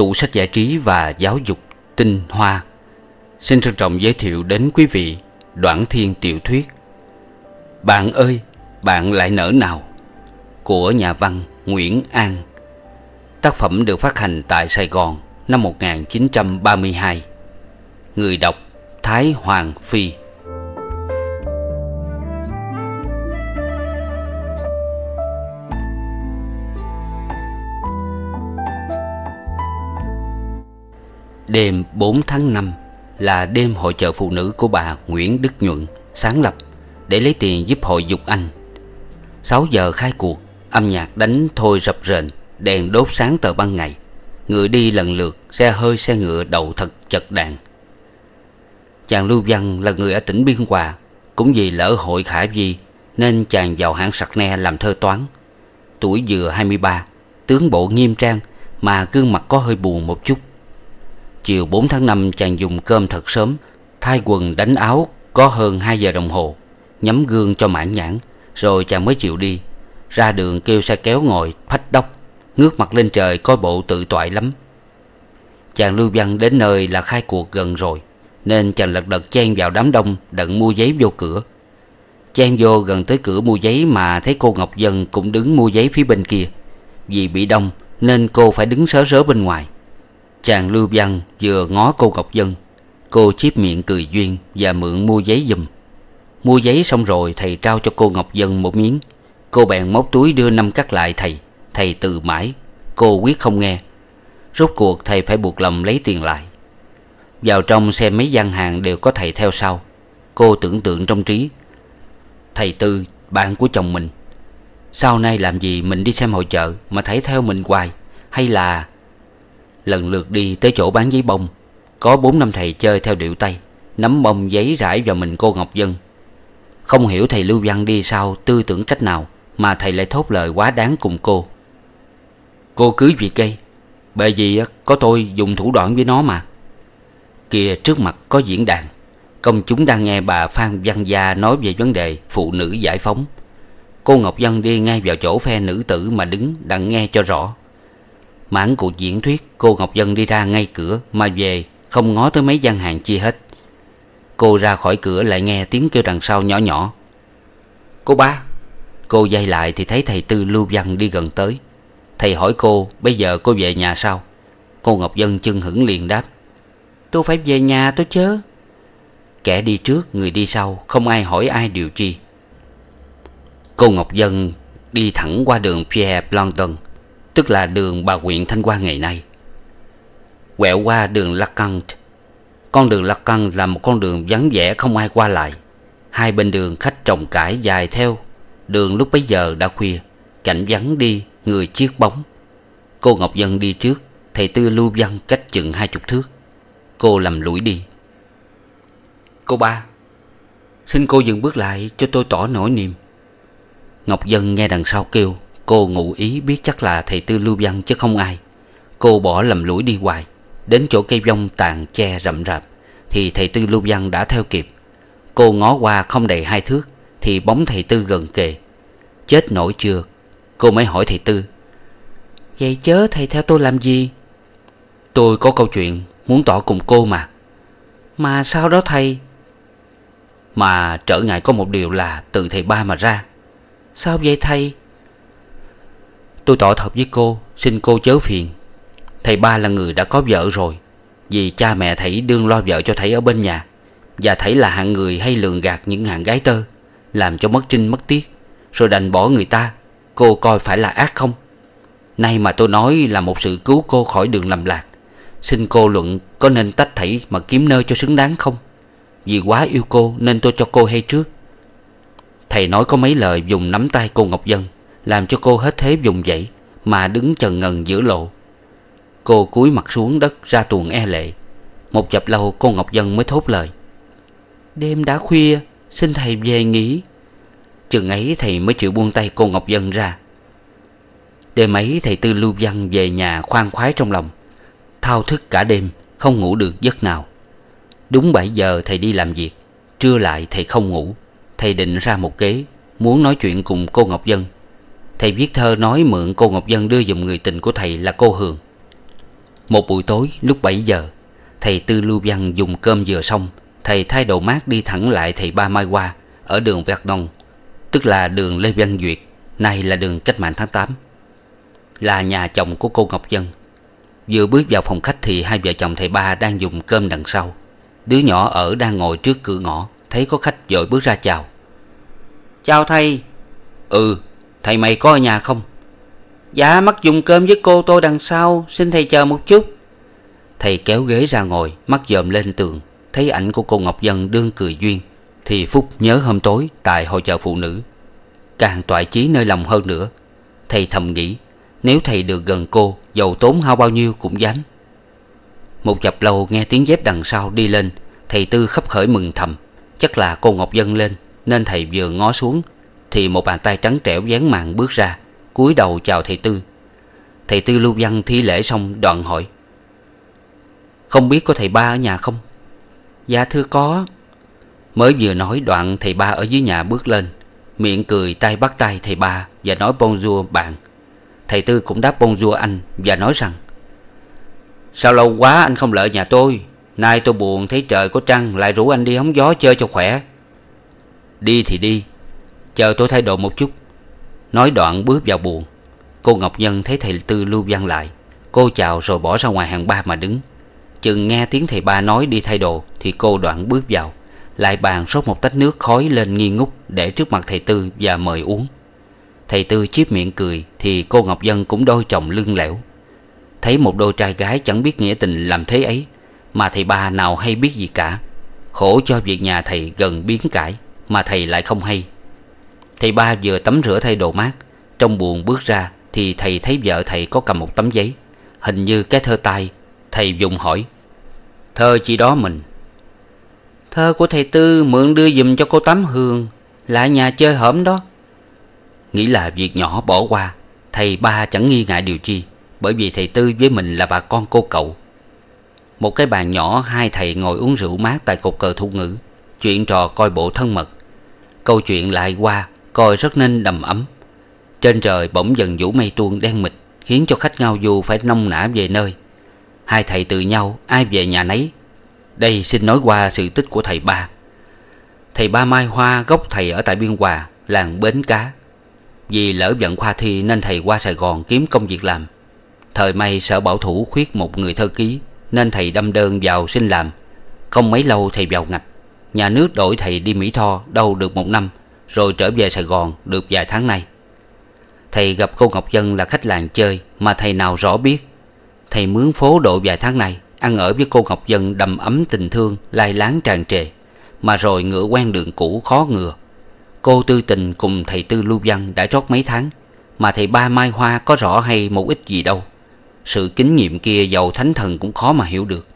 tủ sách giải trí và giáo dục tinh hoa xin trân trọng giới thiệu đến quý vị Đoạn Thiên tiểu thuyết Bạn ơi, bạn lại nở nào của nhà văn Nguyễn An. Tác phẩm được phát hành tại Sài Gòn năm 1932. Người đọc Thái Hoàng Phi. Đêm 4 tháng 5 là đêm hội trợ phụ nữ của bà Nguyễn Đức Nhuận sáng lập để lấy tiền giúp hội Dục Anh. 6 giờ khai cuộc, âm nhạc đánh thôi rập rền, đèn đốt sáng tờ ban ngày. Người đi lần lượt, xe hơi xe ngựa đậu thật chật đàn. Chàng Lưu Văn là người ở tỉnh Biên Hòa, cũng vì lỡ hội khả di nên chàng vào hãng sặc ne làm thơ toán. Tuổi vừa 23, tướng bộ nghiêm trang mà gương mặt có hơi buồn một chút. Chiều 4 tháng 5 chàng dùng cơm thật sớm Thay quần đánh áo có hơn 2 giờ đồng hồ Nhắm gương cho mãn nhãn Rồi chàng mới chịu đi Ra đường kêu xe kéo ngồi phách đốc Ngước mặt lên trời coi bộ tự toại lắm Chàng lưu văn đến nơi là khai cuộc gần rồi Nên chàng lật đật chen vào đám đông Đặng mua giấy vô cửa Chen vô gần tới cửa mua giấy Mà thấy cô Ngọc Dân cũng đứng mua giấy phía bên kia Vì bị đông nên cô phải đứng sớ rớ bên ngoài Chàng Lưu Văn vừa ngó cô Ngọc Dân Cô chiếp miệng cười duyên và mượn mua giấy dùm Mua giấy xong rồi thầy trao cho cô Ngọc Dân một miếng Cô bèn móc túi đưa năm cắt lại thầy Thầy từ mãi Cô quyết không nghe Rốt cuộc thầy phải buộc lòng lấy tiền lại Vào trong xem mấy gian hàng đều có thầy theo sau Cô tưởng tượng trong trí Thầy Tư bạn của chồng mình Sau nay làm gì mình đi xem hội chợ Mà thấy theo mình hoài Hay là lần lượt đi tới chỗ bán giấy bông có bốn năm thầy chơi theo điệu tay nắm bông giấy rải vào mình cô ngọc dân không hiểu thầy lưu văn đi sau tư tưởng cách nào mà thầy lại thốt lời quá đáng cùng cô cô cứ vì cây bởi vì có tôi dùng thủ đoạn với nó mà kia trước mặt có diễn đàn công chúng đang nghe bà phan văn gia nói về vấn đề phụ nữ giải phóng cô ngọc dân đi ngay vào chỗ phe nữ tử mà đứng đặng nghe cho rõ mãn cuộc diễn thuyết cô ngọc dân đi ra ngay cửa mà về không ngó tới mấy gian hàng chi hết cô ra khỏi cửa lại nghe tiếng kêu đằng sau nhỏ nhỏ cô ba cô dây lại thì thấy thầy tư lưu văn đi gần tới thầy hỏi cô bây giờ cô về nhà sao cô ngọc dân chân hững liền đáp tôi phải về nhà tôi chớ kẻ đi trước người đi sau không ai hỏi ai điều chi cô ngọc dân đi thẳng qua đường pierre blondon tức là đường bà huyện Thanh Hoa ngày nay. Quẹo qua đường Lacant. Con đường Lacant là một con đường vắng vẻ không ai qua lại. Hai bên đường khách trồng cải dài theo. Đường lúc bấy giờ đã khuya, cảnh vắng đi, người chiếc bóng. Cô Ngọc Dân đi trước, thầy Tư lưu văn cách chừng hai chục thước. Cô làm lũi đi. Cô ba, xin cô dừng bước lại cho tôi tỏ nỗi niềm. Ngọc Dân nghe đằng sau kêu Cô ngụ ý biết chắc là thầy Tư Lưu Văn chứ không ai Cô bỏ lầm lũi đi hoài Đến chỗ cây vong tàn che rậm rạp Thì thầy Tư Lưu Văn đã theo kịp Cô ngó qua không đầy hai thước Thì bóng thầy Tư gần kề Chết nổi chưa Cô mới hỏi thầy Tư Vậy chớ thầy theo tôi làm gì Tôi có câu chuyện Muốn tỏ cùng cô mà Mà sao đó thầy Mà trở ngại có một điều là Từ thầy ba mà ra Sao vậy thầy Tôi tỏ thật với cô Xin cô chớ phiền Thầy ba là người đã có vợ rồi Vì cha mẹ thầy đương lo vợ cho thầy ở bên nhà Và thầy là hạng người hay lường gạt những hạng gái tơ Làm cho mất trinh mất tiết Rồi đành bỏ người ta Cô coi phải là ác không Nay mà tôi nói là một sự cứu cô khỏi đường lầm lạc Xin cô luận có nên tách thảy mà kiếm nơi cho xứng đáng không Vì quá yêu cô nên tôi cho cô hay trước Thầy nói có mấy lời dùng nắm tay cô Ngọc Dân làm cho cô hết thế dùng dậy mà đứng chần ngần giữa lộ cô cúi mặt xuống đất ra tuồng e lệ một chập lâu cô ngọc dân mới thốt lời đêm đã khuya xin thầy về nghỉ chừng ấy thầy mới chịu buông tay cô ngọc dân ra đêm ấy thầy tư lưu văn về nhà khoan khoái trong lòng thao thức cả đêm không ngủ được giấc nào đúng bảy giờ thầy đi làm việc trưa lại thầy không ngủ thầy định ra một kế muốn nói chuyện cùng cô ngọc dân Thầy viết thơ nói mượn cô Ngọc Dân đưa dùm người tình của thầy là cô Hường Một buổi tối lúc 7 giờ Thầy Tư Lưu Văn dùng cơm vừa xong Thầy thay đồ mát đi thẳng lại thầy Ba Mai Hoa Ở đường Vẹt Đông Tức là đường Lê Văn Duyệt Nay là đường Cách mạng tháng 8 Là nhà chồng của cô Ngọc Dân Vừa bước vào phòng khách thì hai vợ chồng thầy ba đang dùng cơm đằng sau Đứa nhỏ ở đang ngồi trước cửa ngõ Thấy có khách vội bước ra chào Chào thầy Ừ Thầy mày có ở nhà không Dạ mắt dùng cơm với cô tôi đằng sau Xin thầy chờ một chút Thầy kéo ghế ra ngồi Mắt dòm lên tường Thấy ảnh của cô Ngọc Dân đương cười duyên Thì Phúc nhớ hôm tối Tại hội chợ phụ nữ Càng toại trí nơi lòng hơn nữa Thầy thầm nghĩ Nếu thầy được gần cô Dầu tốn hao bao nhiêu cũng dám Một chập lâu nghe tiếng dép đằng sau đi lên Thầy Tư khắp khởi mừng thầm Chắc là cô Ngọc Dân lên Nên thầy vừa ngó xuống thì một bàn tay trắng trẻo dán màn bước ra cúi đầu chào thầy tư thầy tư lưu văn thi lễ xong đoạn hỏi không biết có thầy ba ở nhà không dạ thưa có mới vừa nói đoạn thầy ba ở dưới nhà bước lên miệng cười tay bắt tay thầy ba và nói bonjour bạn thầy tư cũng đáp bonjour anh và nói rằng sao lâu quá anh không lợi nhà tôi nay tôi buồn thấy trời có trăng lại rủ anh đi hóng gió chơi cho khỏe đi thì đi Chờ tôi thay đồ một chút Nói đoạn bước vào buồn Cô Ngọc Nhân thấy thầy Tư lưu văn lại Cô chào rồi bỏ ra ngoài hàng ba mà đứng Chừng nghe tiếng thầy ba nói đi thay đồ Thì cô đoạn bước vào Lại bàn rót một tách nước khói lên nghi ngút Để trước mặt thầy Tư và mời uống Thầy Tư chiếc miệng cười Thì cô Ngọc Dân cũng đôi chồng lưng lẻo Thấy một đôi trai gái chẳng biết nghĩa tình làm thế ấy Mà thầy ba nào hay biết gì cả Khổ cho việc nhà thầy gần biến cãi Mà thầy lại không hay Thầy ba vừa tắm rửa thay đồ mát Trong buồn bước ra Thì thầy thấy vợ thầy có cầm một tấm giấy Hình như cái thơ tay Thầy dùng hỏi Thơ chị đó mình Thơ của thầy Tư mượn đưa dùm cho cô Tám Hương Là nhà chơi hổm đó Nghĩ là việc nhỏ bỏ qua Thầy ba chẳng nghi ngại điều chi Bởi vì thầy Tư với mình là bà con cô cậu Một cái bàn nhỏ Hai thầy ngồi uống rượu mát tại cột cờ thu ngữ Chuyện trò coi bộ thân mật Câu chuyện lại qua coi rất nên đầm ấm trên trời bỗng dần vũ mây tuôn đen mịt khiến cho khách ngao du phải nông nã về nơi hai thầy từ nhau ai về nhà nấy đây xin nói qua sự tích của thầy ba thầy ba mai hoa gốc thầy ở tại biên hòa làng bến cá vì lỡ vận khoa thi nên thầy qua sài gòn kiếm công việc làm thời may sở bảo thủ khuyết một người thơ ký nên thầy đâm đơn vào xin làm không mấy lâu thầy vào ngạch nhà nước đổi thầy đi mỹ tho đâu được một năm rồi trở về Sài Gòn được vài tháng nay Thầy gặp cô Ngọc Dân là khách làng chơi mà thầy nào rõ biết Thầy mướn phố độ vài tháng nay Ăn ở với cô Ngọc Dân đầm ấm tình thương lai láng tràn trề Mà rồi ngựa quen đường cũ khó ngừa Cô tư tình cùng thầy tư lưu văn đã trót mấy tháng Mà thầy ba Mai Hoa có rõ hay một ít gì đâu Sự kính nhiệm kia giàu thánh thần cũng khó mà hiểu được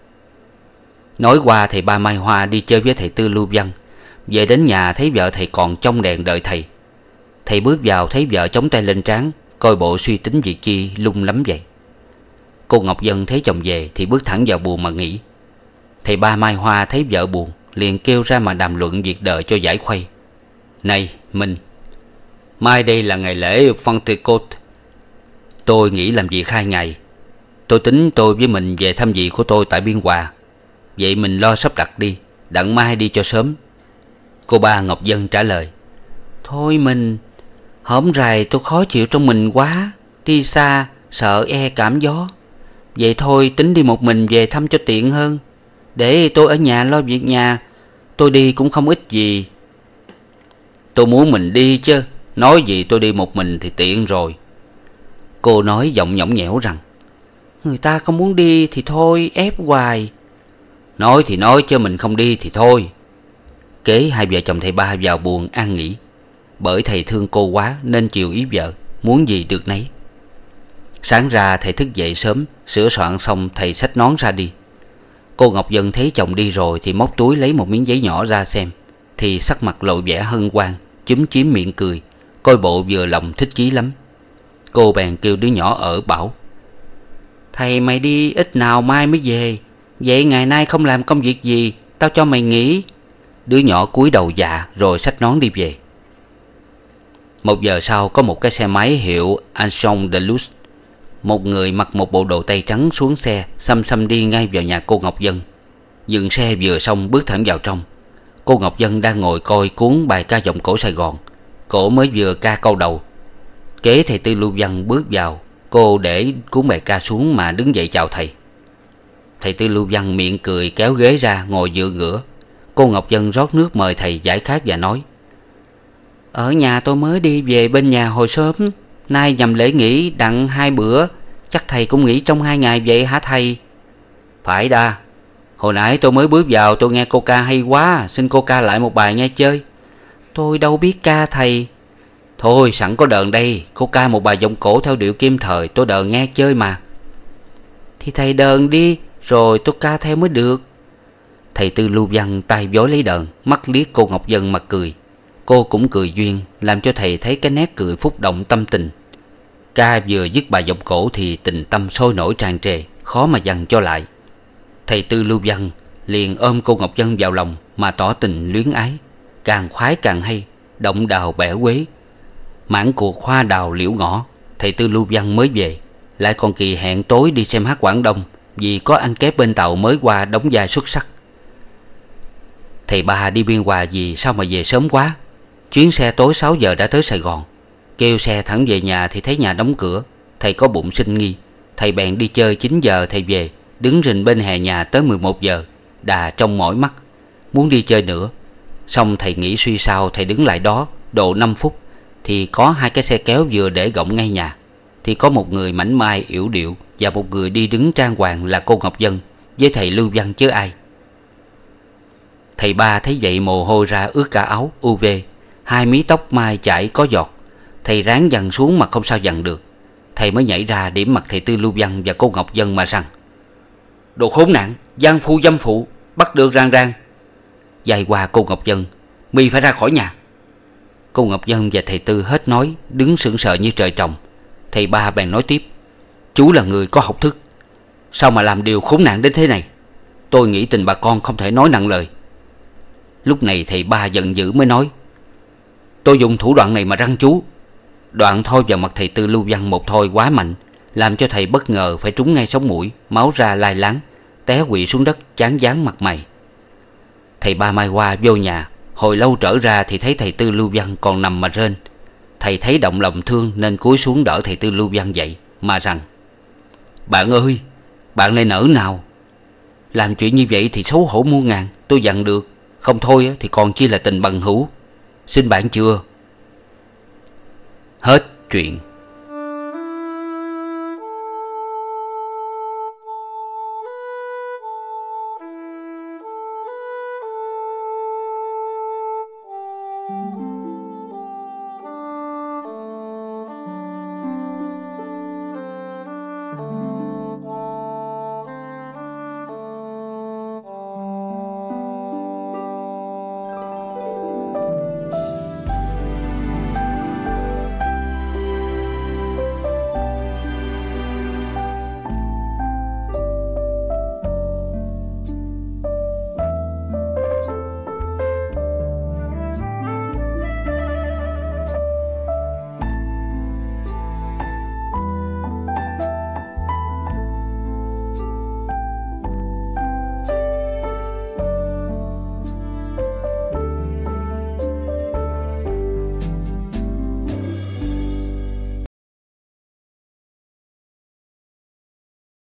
Nói qua thầy ba Mai Hoa đi chơi với thầy tư lưu văn về đến nhà thấy vợ thầy còn trong đèn đợi thầy Thầy bước vào thấy vợ chống tay lên trán Coi bộ suy tính việc chi lung lắm vậy Cô Ngọc Dân thấy chồng về Thì bước thẳng vào buồn mà nghĩ Thầy ba Mai Hoa thấy vợ buồn Liền kêu ra mà đàm luận việc đời cho giải khuây Này mình Mai đây là ngày lễ Fanticot Tôi nghĩ làm việc hai ngày Tôi tính tôi với mình về thăm vị của tôi tại Biên Hòa Vậy mình lo sắp đặt đi Đặng mai đi cho sớm Cô ba Ngọc Dân trả lời Thôi mình hôm rày tôi khó chịu trong mình quá Đi xa sợ e cảm gió Vậy thôi tính đi một mình về thăm cho tiện hơn Để tôi ở nhà lo việc nhà Tôi đi cũng không ít gì Tôi muốn mình đi chứ Nói gì tôi đi một mình thì tiện rồi Cô nói giọng nhõng nhẽo rằng Người ta không muốn đi thì thôi ép hoài Nói thì nói chứ mình không đi thì thôi Kế hai vợ chồng thầy ba vào buồn an nghỉ Bởi thầy thương cô quá nên chiều ý vợ Muốn gì được nấy Sáng ra thầy thức dậy sớm Sửa soạn xong thầy xách nón ra đi Cô Ngọc Dân thấy chồng đi rồi Thì móc túi lấy một miếng giấy nhỏ ra xem Thì sắc mặt lộ vẻ hân hoan Chúm chím miệng cười Coi bộ vừa lòng thích chí lắm Cô bèn kêu đứa nhỏ ở bảo Thầy mày đi ít nào mai mới về Vậy ngày nay không làm công việc gì Tao cho mày nghỉ Đứa nhỏ cúi đầu dạ rồi xách nón đi về Một giờ sau có một cái xe máy hiệu Anson Deluxe Một người mặc một bộ đồ tay trắng xuống xe Xăm xăm đi ngay vào nhà cô Ngọc Dân Dừng xe vừa xong bước thẳng vào trong Cô Ngọc Dân đang ngồi coi cuốn bài ca giọng cổ Sài Gòn Cổ mới vừa ca câu đầu Kế thầy Tư Lưu Văn bước vào Cô để cuốn bài ca xuống mà đứng dậy chào thầy Thầy Tư Lưu Văn miệng cười kéo ghế ra ngồi dựa ngửa Cô Ngọc Dân rót nước mời thầy giải khát và nói Ở nhà tôi mới đi về bên nhà hồi sớm Nay nhằm lễ nghỉ đặng hai bữa Chắc thầy cũng nghỉ trong hai ngày vậy hả thầy Phải đa Hồi nãy tôi mới bước vào tôi nghe cô ca hay quá Xin cô ca lại một bài nghe chơi Tôi đâu biết ca thầy Thôi sẵn có đờn đây Cô ca một bài giọng cổ theo điệu kim thời Tôi đờn nghe chơi mà Thì thầy đờn đi Rồi tôi ca theo mới được Thầy Tư Lưu Văn tay vối lấy đờn Mắt liếc cô Ngọc Dân mà cười Cô cũng cười duyên Làm cho thầy thấy cái nét cười phúc động tâm tình Ca vừa dứt bài giọng cổ Thì tình tâm sôi nổi tràn trề Khó mà dằn cho lại Thầy Tư Lưu Văn liền ôm cô Ngọc Dân vào lòng Mà tỏ tình luyến ái Càng khoái càng hay Động đào bẻ quế Mãn cuộc hoa đào liễu ngõ Thầy Tư Lưu Văn mới về Lại còn kỳ hẹn tối đi xem hát Quảng Đông Vì có anh kép bên tàu mới qua đóng vai xuất sắc Thầy ba đi biên hòa gì sao mà về sớm quá Chuyến xe tối 6 giờ đã tới Sài Gòn Kêu xe thẳng về nhà thì thấy nhà đóng cửa Thầy có bụng sinh nghi Thầy bèn đi chơi 9 giờ thầy về Đứng rình bên hè nhà tới 11 giờ Đà trong mỏi mắt Muốn đi chơi nữa Xong thầy nghĩ suy sao thầy đứng lại đó Độ 5 phút Thì có hai cái xe kéo vừa để gọng ngay nhà Thì có một người mảnh mai yểu điệu Và một người đi đứng trang hoàng là cô Ngọc Dân Với thầy Lưu Văn chứ ai Thầy ba thấy vậy mồ hôi ra ướt cả áo UV Hai mí tóc mai chảy có giọt Thầy ráng dằn xuống mà không sao dằn được Thầy mới nhảy ra điểm mặt thầy Tư Lưu Văn và cô Ngọc Dân mà rằng Đồ khốn nạn, gian phu dâm phụ, bắt được rang rang Dài qua cô Ngọc Dân, mi phải ra khỏi nhà Cô Ngọc Dân và thầy Tư hết nói Đứng sững sờ như trời trồng Thầy ba bèn nói tiếp Chú là người có học thức Sao mà làm điều khốn nạn đến thế này Tôi nghĩ tình bà con không thể nói nặng lời Lúc này thầy ba giận dữ mới nói Tôi dùng thủ đoạn này mà răng chú Đoạn thôi vào mặt thầy Tư Lưu Văn một thôi quá mạnh Làm cho thầy bất ngờ phải trúng ngay sống mũi Máu ra lai láng Té quỵ xuống đất chán dán mặt mày Thầy ba mai qua vô nhà Hồi lâu trở ra thì thấy thầy Tư Lưu Văn còn nằm mà rên Thầy thấy động lòng thương nên cúi xuống đỡ thầy Tư Lưu Văn dậy Mà rằng Bạn ơi Bạn lại nở nào Làm chuyện như vậy thì xấu hổ muôn ngàn Tôi dặn được không thôi thì còn chi là tình bằng hữu Xin bạn chưa Hết chuyện thank you